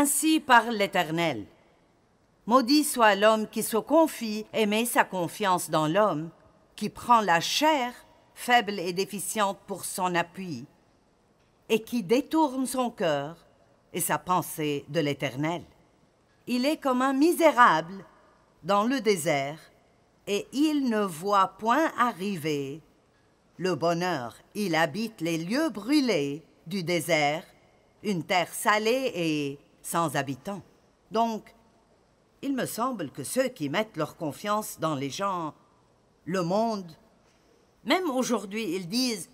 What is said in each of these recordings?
Ainsi parle l'Éternel. Maudit soit l'homme qui se confie et met sa confiance dans l'homme, qui prend la chair, faible et déficiente pour son appui, et qui détourne son cœur et sa pensée de l'Éternel. Il est comme un misérable dans le désert, et il ne voit point arriver le bonheur. Il habite les lieux brûlés du désert, une terre salée et sans habitants. Donc, il me semble que ceux qui mettent leur confiance dans les gens, le monde, même aujourd'hui, ils disent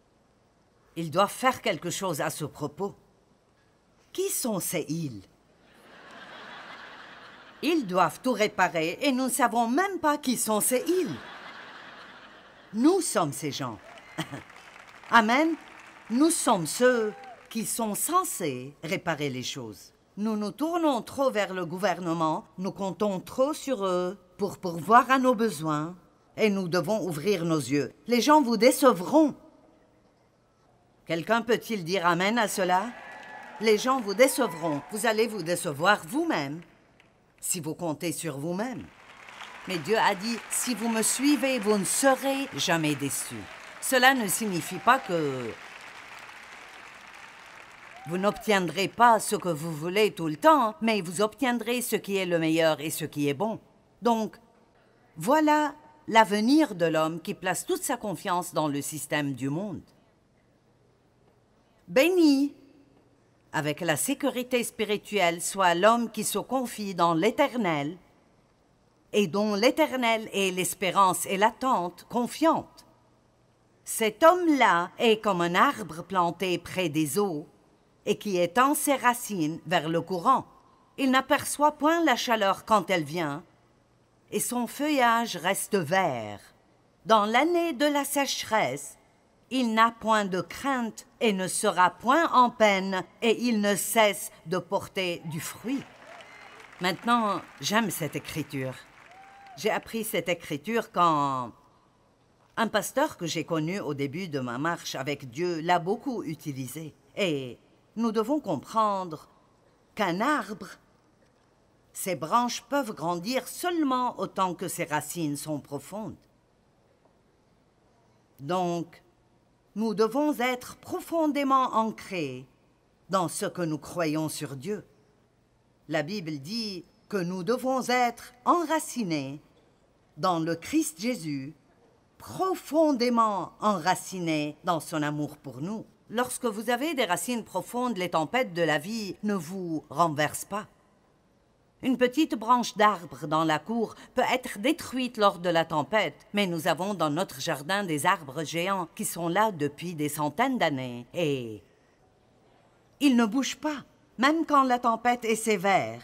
ils doivent faire quelque chose à ce propos. Qui sont ces îles Ils doivent tout réparer et nous ne savons même pas qui sont ces îles. Nous sommes ces gens. Amen. Nous sommes ceux sont censés réparer les choses. Nous nous tournons trop vers le gouvernement, nous comptons trop sur eux pour pourvoir à nos besoins. Et nous devons ouvrir nos yeux. Les gens vous décevront. Quelqu'un peut-il dire Amen à cela Les gens vous décevront. Vous allez vous décevoir vous-même si vous comptez sur vous-même. Mais Dieu a dit, si vous me suivez, vous ne serez jamais déçus. Cela ne signifie pas que vous n'obtiendrez pas ce que vous voulez tout le temps, mais vous obtiendrez ce qui est le meilleur et ce qui est bon. Donc, voilà l'avenir de l'homme qui place toute sa confiance dans le système du monde. Béni, avec la sécurité spirituelle, soit l'homme qui se confie dans l'Éternel et dont l'Éternel est l'espérance et l'attente confiante. Cet homme-là est comme un arbre planté près des eaux, et qui étend ses racines vers le courant. Il n'aperçoit point la chaleur quand elle vient, et son feuillage reste vert. Dans l'année de la sécheresse, il n'a point de crainte et ne sera point en peine, et il ne cesse de porter du fruit. Maintenant, j'aime cette écriture. J'ai appris cette écriture quand un pasteur que j'ai connu au début de ma marche avec Dieu l'a beaucoup utilisée. Et nous devons comprendre qu'un arbre, ses branches peuvent grandir seulement autant que ses racines sont profondes. Donc, nous devons être profondément ancrés dans ce que nous croyons sur Dieu. La Bible dit que nous devons être enracinés dans le Christ Jésus, profondément enracinés dans son amour pour nous. Lorsque vous avez des racines profondes, les tempêtes de la vie ne vous renversent pas. Une petite branche d'arbre dans la cour peut être détruite lors de la tempête, mais nous avons dans notre jardin des arbres géants qui sont là depuis des centaines d'années et ils ne bougent pas, même quand la tempête est sévère.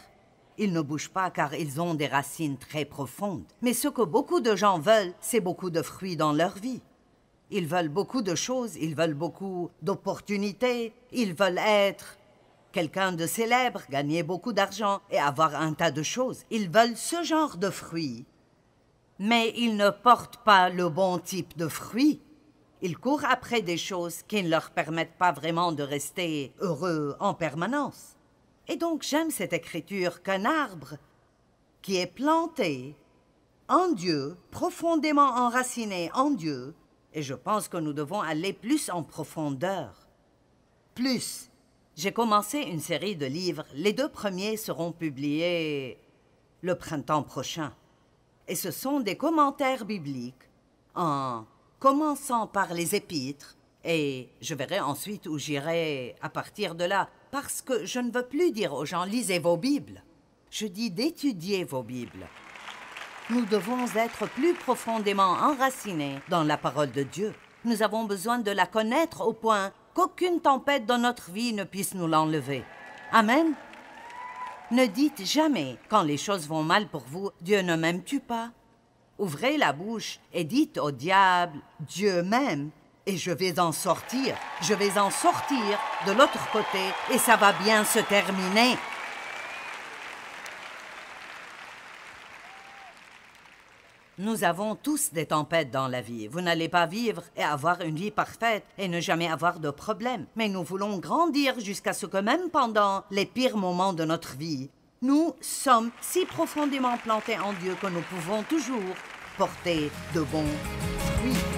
Ils ne bougent pas car ils ont des racines très profondes. Mais ce que beaucoup de gens veulent, c'est beaucoup de fruits dans leur vie. Ils veulent beaucoup de choses, ils veulent beaucoup d'opportunités, ils veulent être quelqu'un de célèbre, gagner beaucoup d'argent et avoir un tas de choses. Ils veulent ce genre de fruits. Mais ils ne portent pas le bon type de fruits. Ils courent après des choses qui ne leur permettent pas vraiment de rester heureux en permanence. Et donc j'aime cette écriture qu'un arbre qui est planté en Dieu, profondément enraciné en Dieu, et je pense que nous devons aller plus en profondeur. Plus. J'ai commencé une série de livres. Les deux premiers seront publiés le printemps prochain. Et ce sont des commentaires bibliques, en commençant par les épîtres, et je verrai ensuite où j'irai à partir de là, parce que je ne veux plus dire aux gens lisez vos Bibles. Je dis d'étudier vos Bibles. Nous devons être plus profondément enracinés dans la parole de Dieu. Nous avons besoin de la connaître au point qu'aucune tempête dans notre vie ne puisse nous l'enlever. Amen. Ne dites jamais, quand les choses vont mal pour vous, Dieu ne m'aime-tu pas Ouvrez la bouche et dites au diable, Dieu m'aime, et je vais en sortir, je vais en sortir de l'autre côté, et ça va bien se terminer. Nous avons tous des tempêtes dans la vie. Vous n'allez pas vivre et avoir une vie parfaite et ne jamais avoir de problèmes. Mais nous voulons grandir jusqu'à ce que même pendant les pires moments de notre vie, nous sommes si profondément plantés en Dieu que nous pouvons toujours porter de bons fruits.